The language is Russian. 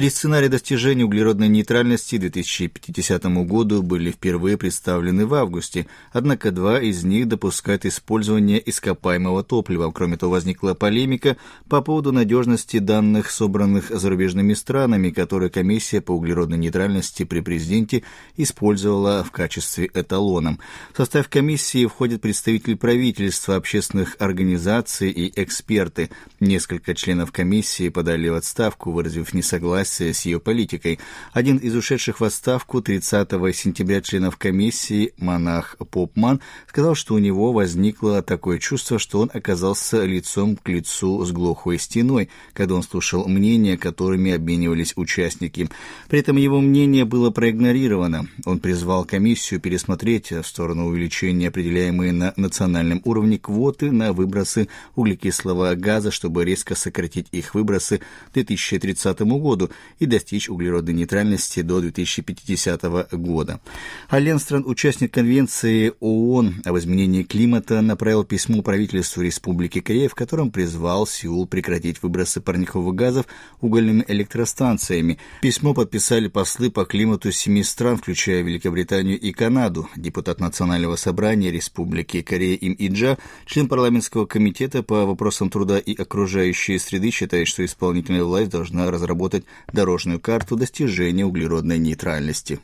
Три сценария достижения углеродной нейтральности к 2050 году были впервые представлены в августе, однако два из них допускают использование ископаемого топлива. Кроме того, возникла полемика по поводу надежности данных, собранных зарубежными странами, которые комиссия по углеродной нейтральности при президенте использовала в качестве эталона. В состав комиссии входят представители правительства, общественных организаций и эксперты. Несколько членов комиссии подали в отставку, выразив несогласие Греция с ее политикой. Один из ушедших в отставку 30 сентября членов комиссии, монах Попман, сказал, что у него возникло такое чувство, что он оказался лицом к лицу с глухой стеной, когда он слушал мнения, которыми обменивались участники. При этом его мнение было проигнорировано. Он призвал комиссию пересмотреть в сторону увеличения определяемые на национальном уровне квоты на выбросы углекислого газа, чтобы резко сократить их выбросы к 2030 году и достичь углеродной нейтральности до 2050 года. А Ленстрон, участник Конвенции ООН об изменении климата, направил письмо правительству Республики Корея, в котором призвал Сеул прекратить выбросы парниковых газов угольными электростанциями. Письмо подписали послы по климату семи стран, включая Великобританию и Канаду, депутат Национального собрания Республики Корея Им Иджа, член парламентского комитета по вопросам труда и окружающей среды считает, что исполнительная власть должна разработать дорожную карту достижения углеродной нейтральности.